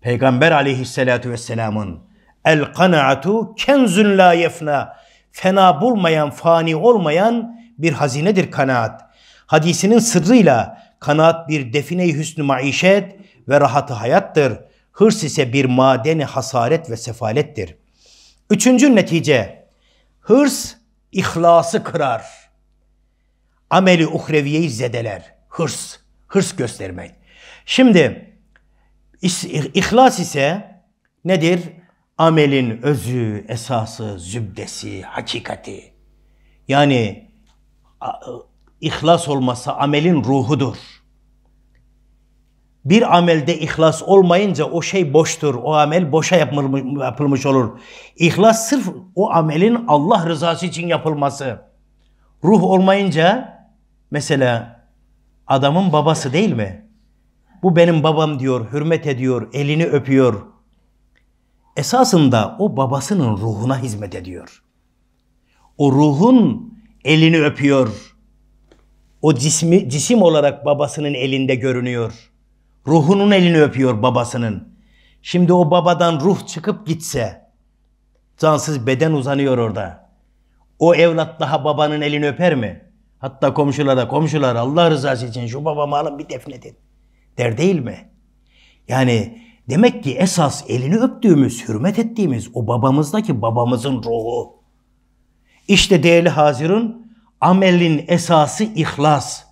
Peygamber aleyhissalatu vesselamın el kanaatu kenzun la yefna fena bulmayan, fani olmayan bir hazinedir kanaat. Hadisinin sırrıyla kanaat bir define-i hüsnü maişet ve rahatı hayattır. Hırs ise bir madeni hasaret ve sefalettir. Üçüncü netice, hırs ihlası kırar. Ameli uhreviyeyi zedeler. Hırs, hırs göstermek. Şimdi ihlas ise nedir? Amelin özü, esası, zübdesi, hakikati. Yani ihlas olmasa amelin ruhudur. Bir amelde ihlas olmayınca o şey boştur. O amel boşa yapılmış, olur. İhlas sırf o amelin Allah rızası için yapılması. Ruh olmayınca mesela adamın babası değil mi? bu benim babam diyor, hürmet ediyor, elini öpüyor. Esasında o babasının ruhuna hizmet ediyor. O ruhun elini öpüyor. O cismi, cisim olarak babasının elinde görünüyor. Ruhunun elini öpüyor babasının. Şimdi o babadan ruh çıkıp gitse, cansız beden uzanıyor orada. O evlat daha babanın elini öper mi? Hatta komşulara, komşular Allah rızası için şu babamı alın bir defnedin der değil mi? Yani demek ki esas elini öptüğümüz, hürmet ettiğimiz o babamızdaki babamızın ruhu. İşte değerli Hazirun, amelin esası ihlas.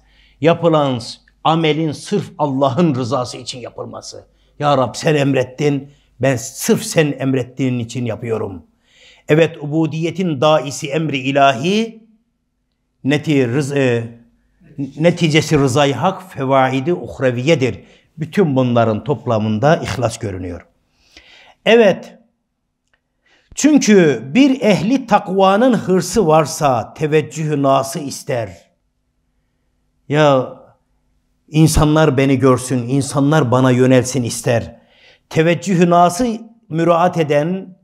Yapılan amelin sırf Allah'ın rızası için yapılması. Ya Rab sen emrettin, ben sırf sen emrettiğin için yapıyorum. Evet ubudiyetin daisi emri ilahi, neti rızı e, neticesi rızayı hak, fevaidi uhreviyedir. Bütün bunların toplamında ihlas görünüyor. Evet, çünkü bir ehli takvanın hırsı varsa teveccühü nası ister. Ya insanlar beni görsün, insanlar bana yönelsin ister. Teveccühü nası müraat eden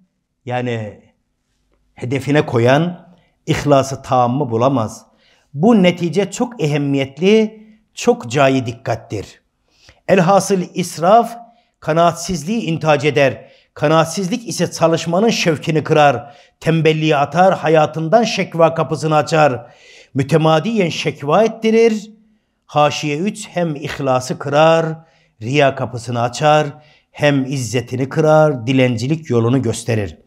yani hedefine koyan ihlası tamamı bulamaz. Bu netice çok ehemmiyetli, çok cayi dikkattir. Elhasıl israf kanaatsizliği intihac eder. Kanaatsizlik ise çalışmanın şevkini kırar. Tembelliği atar, hayatından şekva kapısını açar. Mütemadiyen şekva ettirir. Haşiye üç hem ihlası kırar, riya kapısını açar, hem izzetini kırar, dilencilik yolunu gösterir.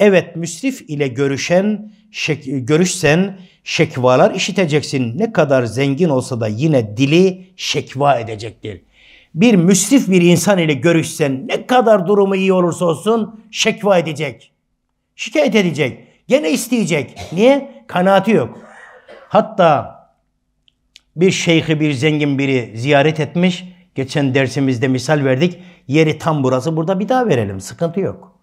Evet müsrif ile görüşen, şek, görüşsen şekvalar işiteceksin. Ne kadar zengin olsa da yine dili şekva edecektir. Bir müsrif bir insan ile görüşsen ne kadar durumu iyi olursa olsun şekva edecek. Şikayet edecek. Gene isteyecek. Niye? Kanaati yok. Hatta bir şeyhi bir zengin biri ziyaret etmiş. Geçen dersimizde misal verdik. Yeri tam burası. Burada bir daha verelim. Sıkıntı yok.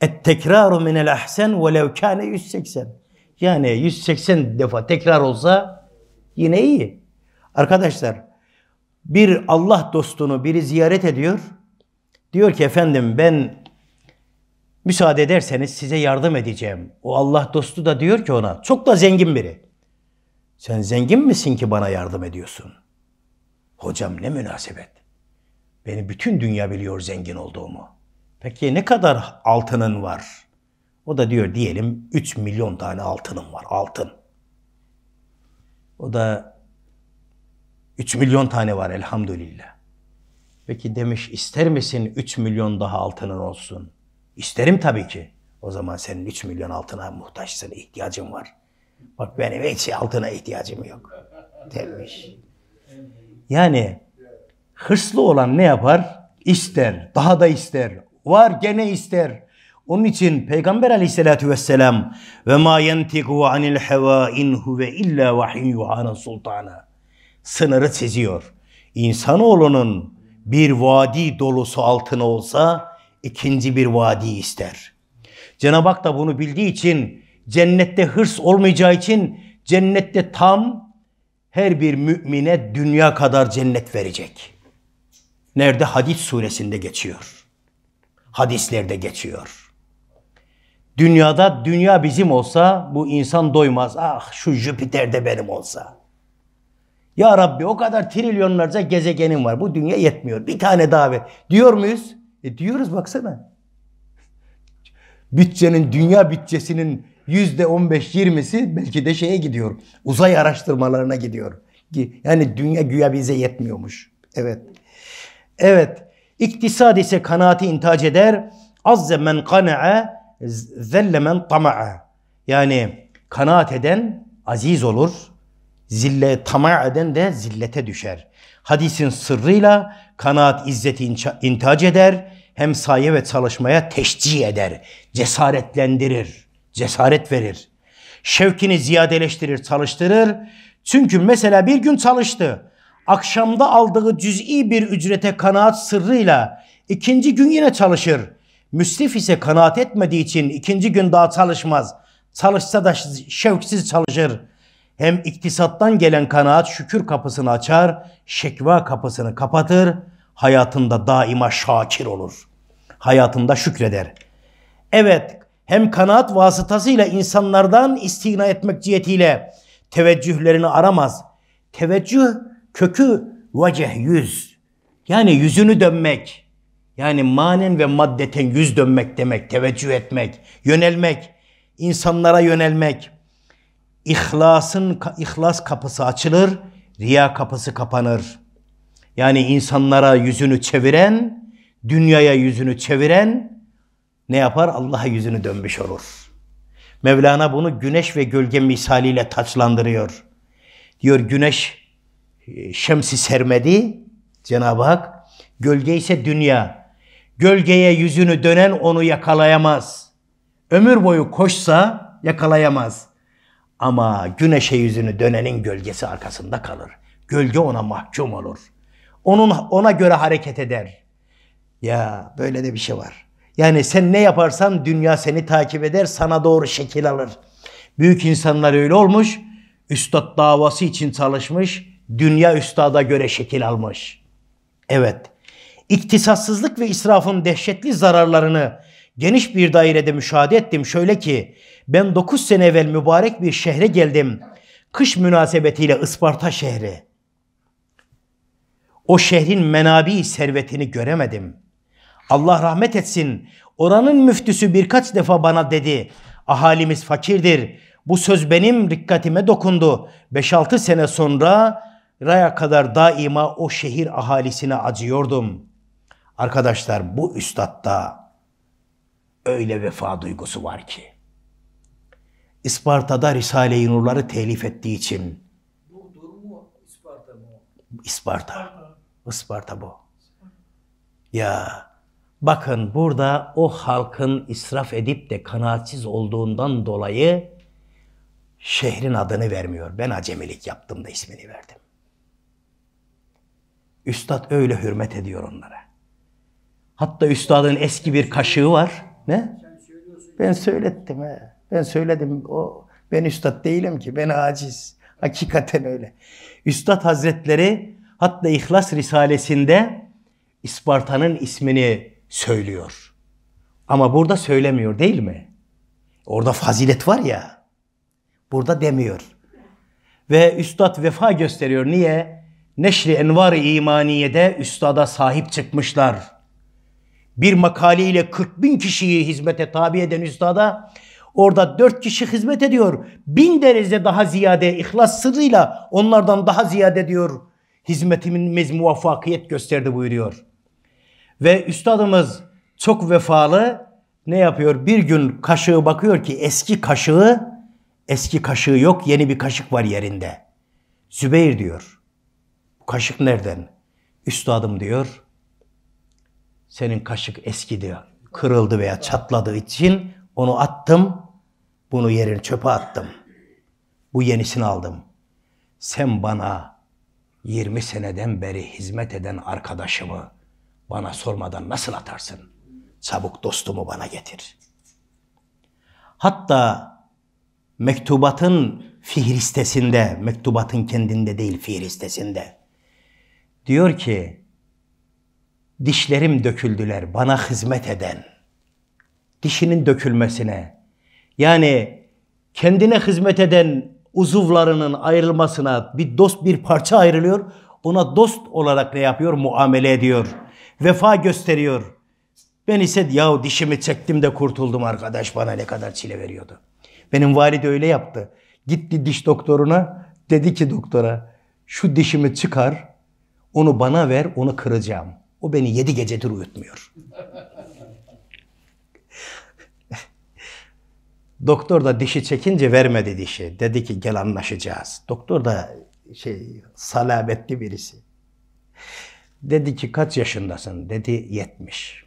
Et tekraru minel ahsen ve lev 180. Yani 180 defa tekrar olsa yine iyi. Arkadaşlar bir Allah dostunu biri ziyaret ediyor. Diyor ki efendim ben müsaade ederseniz size yardım edeceğim. O Allah dostu da diyor ki ona çok da zengin biri. Sen zengin misin ki bana yardım ediyorsun? Hocam ne münasebet. Beni bütün dünya biliyor zengin olduğumu. Peki ne kadar altının var? O da diyor diyelim 3 milyon tane altınım var. Altın. O da 3 milyon tane var elhamdülillah. Peki demiş ister misin 3 milyon daha altının olsun? İsterim tabii ki. O zaman senin 3 milyon altına muhtaçsın, ihtiyacın var. Bak benim hiç altına ihtiyacım yok demiş. Yani hırslı olan ne yapar? İster, daha da ister. Var gene ister. Onun için Peygamber aleyhissalatü vesselam ve ma yentiku anil heva in huve illa vahyin yuhanan sultana sınırı çiziyor. İnsanoğlunun bir vadi dolusu altına olsa ikinci bir vadi ister. Cenab-ı Hak da bunu bildiği için cennette hırs olmayacağı için cennette tam her bir mümine dünya kadar cennet verecek. Nerede? Hadis suresinde geçiyor. Hadislerde geçiyor. Dünyada dünya bizim olsa bu insan doymaz. Ah şu Jüpiter de benim olsa. Ya Rabbi o kadar trilyonlarca gezegenim var. Bu dünya yetmiyor. Bir tane daha ver. Diyor muyuz? E diyoruz baksana. Bütçenin, dünya bütçesinin yüzde on beş yirmisi belki de şeye gidiyor. Uzay araştırmalarına gidiyor. Yani dünya güya bize yetmiyormuş. Evet. Evet. İktisad ise kanaati intac eder. Azze men kana'a zellemen tama'a yani kanaat eden aziz olur. Zille tama eden de zillete düşer. Hadisin sırrıyla kanaat izzeti intihac eder. Hem saye ve çalışmaya teşcih eder. Cesaretlendirir. Cesaret verir. Şevkini ziyadeleştirir, çalıştırır. Çünkü mesela bir gün çalıştı. Akşamda aldığı cüz'i bir ücrete kanaat sırrıyla ikinci gün yine çalışır. Müsrif ise kanaat etmediği için ikinci gün daha çalışmaz. Çalışsa da şevksiz çalışır. Hem iktisattan gelen kanaat şükür kapısını açar, şekva kapısını kapatır. Hayatında daima şakir olur. Hayatında şükreder. Evet, hem kanaat vasıtasıyla insanlardan istina etmek cihetiyle teveccühlerini aramaz. Teveccüh kökü vaceh yüz. Yani yüzünü dönmek. Yani manen ve maddeten yüz dönmek demek, teveccüh etmek, yönelmek, insanlara yönelmek. İhlasın, ihlas kapısı açılır, riya kapısı kapanır. Yani insanlara yüzünü çeviren, dünyaya yüzünü çeviren ne yapar? Allah'a yüzünü dönmüş olur. Mevlana bunu güneş ve gölge misaliyle taçlandırıyor. Diyor güneş e, şemsi sermedi Cenab-ı Hak, gölge ise dünya. Gölgeye yüzünü dönen onu yakalayamaz. Ömür boyu koşsa yakalayamaz. Ama güneşe yüzünü dönenin gölgesi arkasında kalır. Gölge ona mahkum olur. Onun ona göre hareket eder. Ya böyle de bir şey var. Yani sen ne yaparsan dünya seni takip eder, sana doğru şekil alır. Büyük insanlar öyle olmuş. Üstad davası için çalışmış. Dünya üstada göre şekil almış. Evet. İktisatsızlık ve israfın dehşetli zararlarını geniş bir dairede müşahede ettim. Şöyle ki ben 9 sene evvel mübarek bir şehre geldim. Kış münasebetiyle Isparta şehri. O şehrin menabi servetini göremedim. Allah rahmet etsin. Oranın müftüsü birkaç defa bana dedi. Ahalimiz fakirdir. Bu söz benim dikkatime dokundu. 5-6 sene sonra raya kadar daima o şehir ahalisine acıyordum.'' Arkadaşlar bu üstatta öyle vefa duygusu var ki. İsparta'da Risale-i Nurları telif ettiği için. Burdur mu? İsparta mı? İsparta. Isparta bu. Ya bakın burada o halkın israf edip de kanaatsiz olduğundan dolayı şehrin adını vermiyor. Ben acemilik yaptım da ismini verdim. Üstad öyle hürmet ediyor onlara. Hatta üstadın eski bir kaşığı var. Ne? Ben söylettim. He. Ben söyledim. O ben üstad değilim ki. Ben aciz. Hakikaten öyle. Üstad Hazretleri hatta İhlas Risalesi'nde İsparta'nın ismini söylüyor. Ama burada söylemiyor değil mi? Orada fazilet var ya. Burada demiyor. Ve üstad vefa gösteriyor. Niye? Neşri Envar-ı İmaniye'de üstada sahip çıkmışlar bir makaleyle 40 bin kişiyi hizmete tabi eden üstada orada 4 kişi hizmet ediyor. Bin derece daha ziyade ihlas sırrıyla onlardan daha ziyade diyor hizmetimiz muvaffakiyet gösterdi buyuruyor. Ve üstadımız çok vefalı ne yapıyor? Bir gün kaşığı bakıyor ki eski kaşığı eski kaşığı yok yeni bir kaşık var yerinde. Zübeyir diyor. Bu kaşık nereden? Üstadım diyor. Senin kaşık eskidi, kırıldı veya çatladığı için onu attım, bunu yerin çöpe attım. Bu yenisini aldım. Sen bana 20 seneden beri hizmet eden arkadaşımı bana sormadan nasıl atarsın? Çabuk dostumu bana getir. Hatta mektubatın fihristesinde, mektubatın kendinde değil fihristesinde diyor ki Dişlerim döküldüler bana hizmet eden. Dişinin dökülmesine. Yani kendine hizmet eden uzuvlarının ayrılmasına bir dost bir parça ayrılıyor. Ona dost olarak ne yapıyor? Muamele ediyor. Vefa gösteriyor. Ben ise yahu dişimi çektim de kurtuldum arkadaş bana ne kadar çile veriyordu. Benim valide öyle yaptı. Gitti diş doktoruna dedi ki doktora şu dişimi çıkar onu bana ver onu kıracağım. O beni yedi gecedir uyutmuyor. Doktor da dişi çekince vermedi dişi. Dedi ki gel anlaşacağız. Doktor da şey salabetli birisi. Dedi ki kaç yaşındasın? Dedi 70.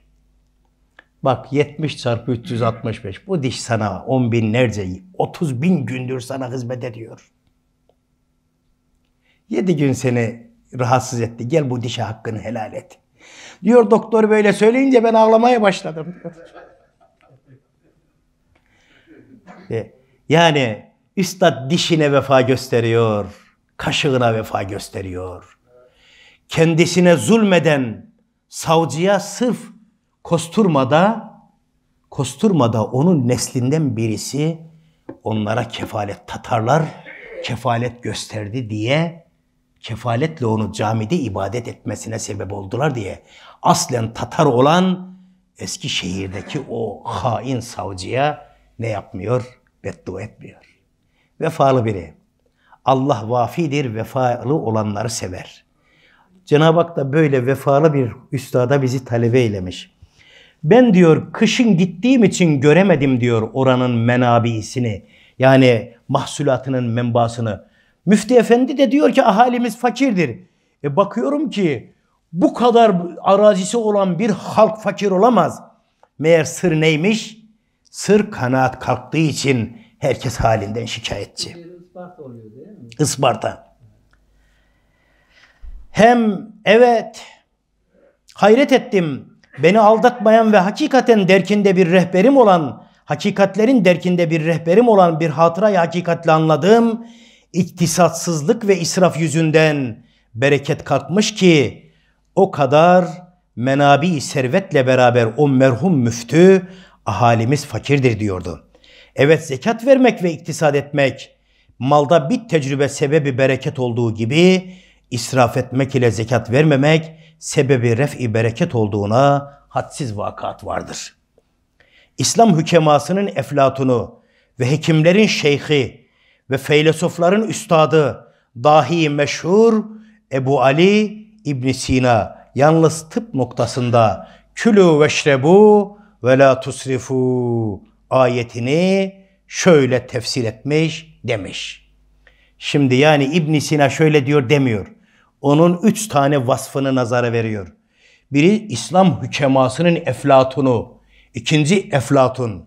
Bak 70 çarpı 365 bu diş sana 10 binlerce 30 bin gündür sana hizmet ediyor. 7 gün seni rahatsız etti. Gel bu dişe hakkını helal et. Diyor doktor böyle söyleyince ben ağlamaya başladım. E, yani üstad dişine vefa gösteriyor. Kaşığına vefa gösteriyor. Kendisine zulmeden savcıya sırf kosturmada kosturmada onun neslinden birisi onlara kefalet Tatarlar kefalet gösterdi diye kefaletle onu camide ibadet etmesine sebep oldular diye aslen Tatar olan eski şehirdeki o hain savcıya ne yapmıyor? Beddua etmiyor. Vefalı biri. Allah vafidir, vefalı olanları sever. Cenab-ı Hak da böyle vefalı bir üstada bizi talebe eylemiş. Ben diyor kışın gittiğim için göremedim diyor oranın menabisini. Yani mahsulatının menbasını. Müfti Efendi de diyor ki ahalimiz fakirdir. E bakıyorum ki bu kadar arazisi olan bir halk fakir olamaz. Meğer sır neymiş? Sır kanaat kalktığı için herkes halinden şikayetçi. Isparta Hem evet hayret ettim beni aldatmayan ve hakikaten derkinde bir rehberim olan hakikatlerin derkinde bir rehberim olan bir hatırayı hakikatle anladım iktisatsızlık ve israf yüzünden bereket kalkmış ki o kadar menabi servetle beraber o merhum müftü ahalimiz fakirdir diyordu. Evet zekat vermek ve iktisat etmek malda bir tecrübe sebebi bereket olduğu gibi israf etmek ile zekat vermemek sebebi ref'i bereket olduğuna hadsiz vakat vardır. İslam hükemasının eflatunu ve hekimlerin şeyhi ve feylesofların üstadı, dahi meşhur Ebu Ali İbn Sina yalnız tıp noktasında külü veşrebu ve la tusrifu ayetini şöyle tefsir etmiş demiş. Şimdi yani İbn Sina şöyle diyor demiyor. Onun üç tane vasfını nazara veriyor. Biri İslam hükemasının eflatunu, ikinci eflatun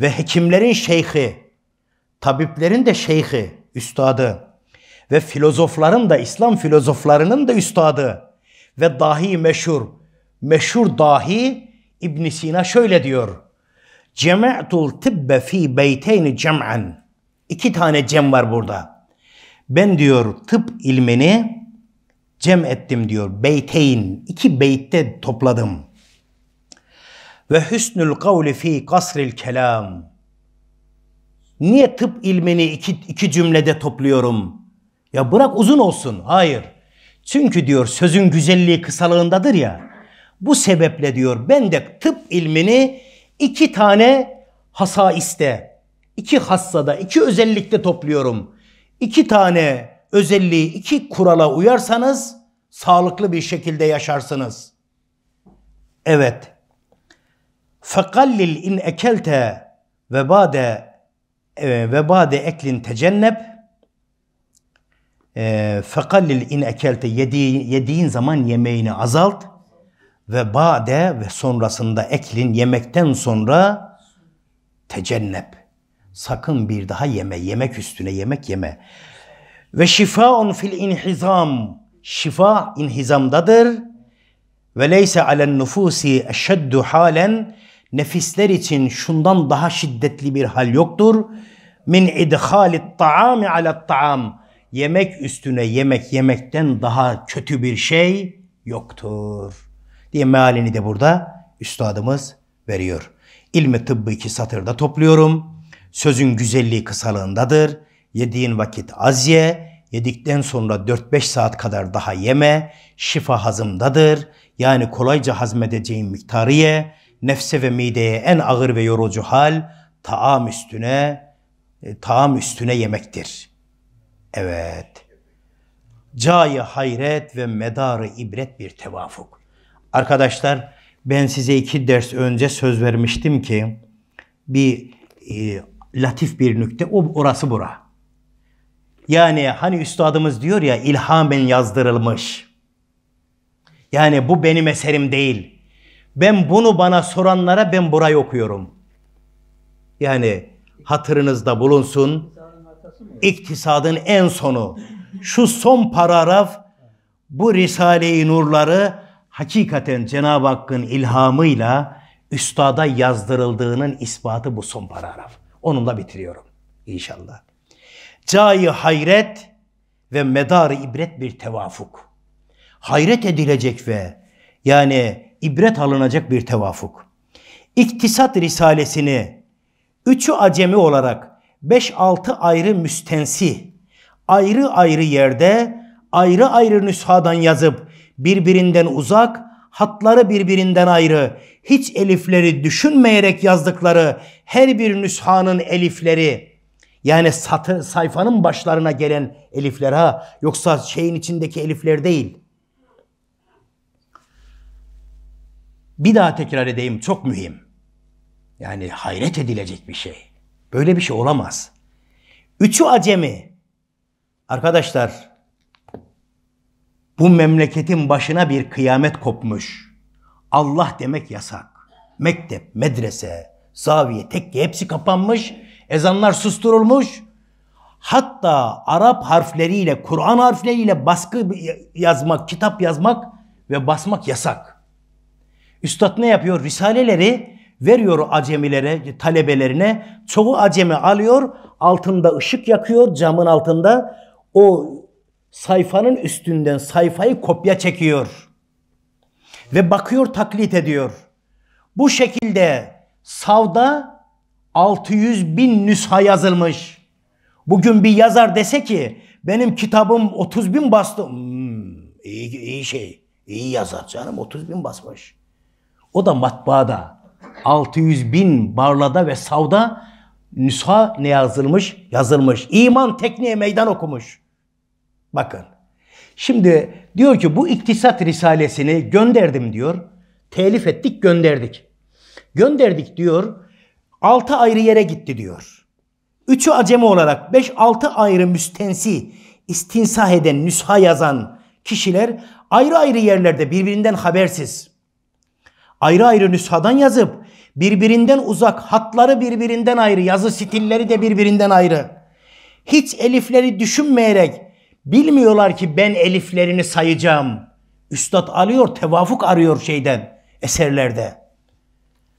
ve hekimlerin şeyhi, tabiplerin de şeyhi, üstadı ve filozofların da İslam filozoflarının da üstadı ve dahi meşhur, meşhur dahi İbn Sina şöyle diyor. Cema'tul tibbe fi beyteyni cem'an. İki tane cem var burada. Ben diyor tıp ilmini cem ettim diyor. Beyteyn, iki beytte topladım. Ve hüsnül kavli fi kasril kelam Niye tıp ilmini iki, iki cümlede topluyorum? Ya bırak uzun olsun. Hayır. Çünkü diyor sözün güzelliği kısalığındadır ya. Bu sebeple diyor ben de tıp ilmini iki tane hasaiste, iki hassada, iki özellikte topluyorum. İki tane özelliği, iki kurala uyarsanız sağlıklı bir şekilde yaşarsınız. Evet. Fekallil in ekelte ve bade e, ee, vebade eklin tecennep e, ee, fekallil in ekelte yediğin zaman yemeğini azalt ve bade ve sonrasında eklin yemekten sonra tecennep sakın bir daha yeme yemek üstüne yemek yeme ve şifaun fil inhizam şifa inhizamdadır ve leyse alen nufusi eşeddu halen nefisler için şundan daha şiddetli bir hal yoktur. Min idhalit taami ala taam. Yemek üstüne yemek yemekten daha kötü bir şey yoktur. Diye mealini de burada üstadımız veriyor. İlmi tıbbı iki satırda topluyorum. Sözün güzelliği kısalığındadır. Yediğin vakit az ye, yedikten sonra 4-5 saat kadar daha yeme, şifa hazımdadır. Yani kolayca hazmedeceğin miktarı ye, nefse ve mideye en ağır ve yorucu hal taam üstüne e, taam üstüne yemektir. Evet. Cayı hayret ve medarı ibret bir tevafuk. Arkadaşlar ben size iki ders önce söz vermiştim ki bir e, latif bir nükte o orası bura. Yani hani üstadımız diyor ya ilhamen yazdırılmış. Yani bu benim eserim değil. Ben bunu bana soranlara ben burayı okuyorum. Yani hatırınızda bulunsun. İktisadın en sonu. Şu son paragraf bu Risale-i Nurları hakikaten Cenab-ı Hakk'ın ilhamıyla üstada yazdırıldığının ispatı bu son paragraf. Onunla bitiriyorum inşallah. Cayı hayret ve medarı ibret bir tevafuk. Hayret edilecek ve yani ibret alınacak bir tevafuk. İktisat Risalesini üçü acemi olarak 5-6 ayrı müstensi ayrı ayrı yerde ayrı ayrı nüshadan yazıp birbirinden uzak hatları birbirinden ayrı, hiç elifleri düşünmeyerek yazdıkları her bir nüshanın elifleri yani satı, sayfanın başlarına gelen elifler ha yoksa şeyin içindeki elifler değil. Bir daha tekrar edeyim çok mühim. Yani hayret edilecek bir şey. Böyle bir şey olamaz. Üçü acemi. Arkadaşlar bu memleketin başına bir kıyamet kopmuş. Allah demek yasak. Mektep, medrese, zaviye, tekke hepsi kapanmış. Ezanlar susturulmuş. Hatta Arap harfleriyle, Kur'an harfleriyle baskı yazmak, kitap yazmak ve basmak yasak. Üstad ne yapıyor? Risaleleri veriyor acemilere, talebelerine. Çoğu acemi alıyor, altında ışık yakıyor, camın altında. O sayfanın üstünden sayfayı kopya çekiyor. Ve bakıyor, taklit ediyor. Bu şekilde savda 600 bin nüsha yazılmış. Bugün bir yazar dese ki benim kitabım 30 bin bastı. Hmm, iyi, iyi şey. İyi yazar canım 30 bin basmış. O da matbaada. 600 bin barlada ve savda nüsha ne yazılmış? Yazılmış. İman tekniğe meydan okumuş. Bakın. Şimdi diyor ki bu iktisat risalesini gönderdim diyor. Telif ettik gönderdik. Gönderdik diyor. 6 ayrı yere gitti diyor. Üçü acemi olarak 5-6 ayrı müstensi istinsah eden, nüsha yazan kişiler ayrı ayrı yerlerde birbirinden habersiz ayrı ayrı nüshadan yazıp birbirinden uzak hatları birbirinden ayrı, yazı stilleri de birbirinden ayrı. Hiç elifleri düşünmeyerek bilmiyorlar ki ben eliflerini sayacağım. Üstad alıyor, tevafuk arıyor şeyden, eserlerde.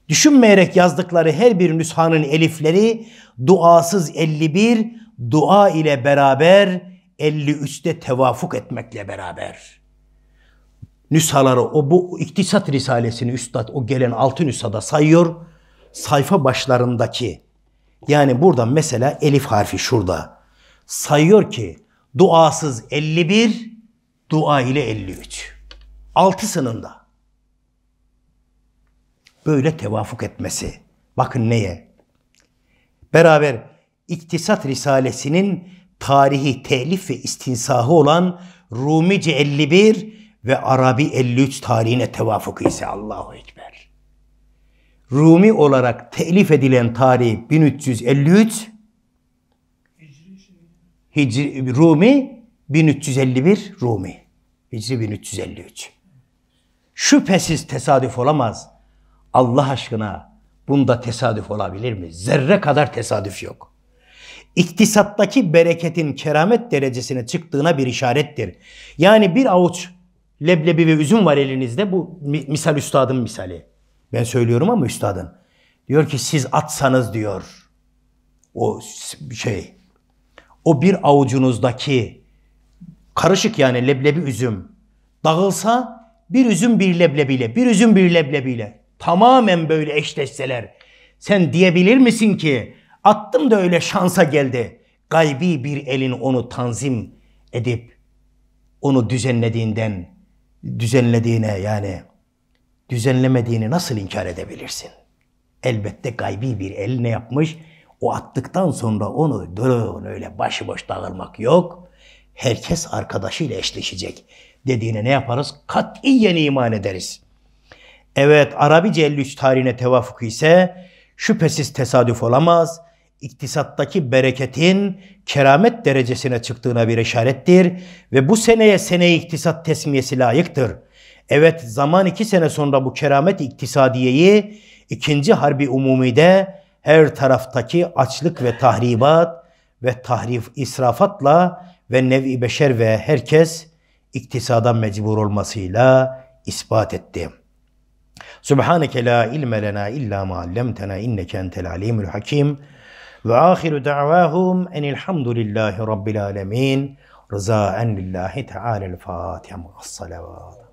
Düşünmeyerek yazdıkları her bir nüshanın elifleri duasız 51, dua ile beraber 53'te tevafuk etmekle beraber nüshaları, o bu iktisat risalesini üstad o gelen altı nüshada sayıyor. Sayfa başlarındaki yani burada mesela elif harfi şurada sayıyor ki duasız 51, dua ile 53. altı da böyle tevafuk etmesi. Bakın neye? Beraber iktisat Risalesi'nin tarihi telif ve istinsahı olan Rumici 51 ve Arabi 53 tarihine tevafuk ise Allahu Ekber. Rumi olarak telif edilen tarih 1353 Hicri, Rumi 1351 Rumi Hicri 1353 Şüphesiz tesadüf olamaz. Allah aşkına bunda tesadüf olabilir mi? Zerre kadar tesadüf yok. İktisattaki bereketin keramet derecesine çıktığına bir işarettir. Yani bir avuç leblebi ve üzüm var elinizde. Bu misal üstadın misali. Ben söylüyorum ama üstadın. Diyor ki siz atsanız diyor. O şey. O bir avucunuzdaki karışık yani leblebi üzüm dağılsa bir üzüm bir leblebiyle, bir üzüm bir leblebiyle tamamen böyle eşleşseler sen diyebilir misin ki attım da öyle şansa geldi. Gaybi bir elin onu tanzim edip onu düzenlediğinden düzenlediğine yani düzenlemediğini nasıl inkar edebilirsin? Elbette gaybi bir el ne yapmış? O attıktan sonra onu durun öyle başıboş dağılmak yok. Herkes arkadaşıyla eşleşecek. Dediğine ne yaparız? Katiyen iman ederiz. Evet Arabice 53 tarihine tevafuk ise şüphesiz tesadüf olamaz iktisattaki bereketin keramet derecesine çıktığına bir işarettir ve bu seneye seneye iktisat tesmiyesi layıktır. Evet zaman iki sene sonra bu keramet iktisadiyeyi ikinci harbi umumide her taraftaki açlık ve tahribat ve tahrif israfatla ve nevi beşer ve herkes iktisada mecbur olmasıyla ispat etti. Subhaneke la ilme lena illa ma allamtena inneke entel alimul hakim. واخر دعواهم ان الحمد لله رب العالمين رزاء لله تعالى الفاتحه مع الصلوات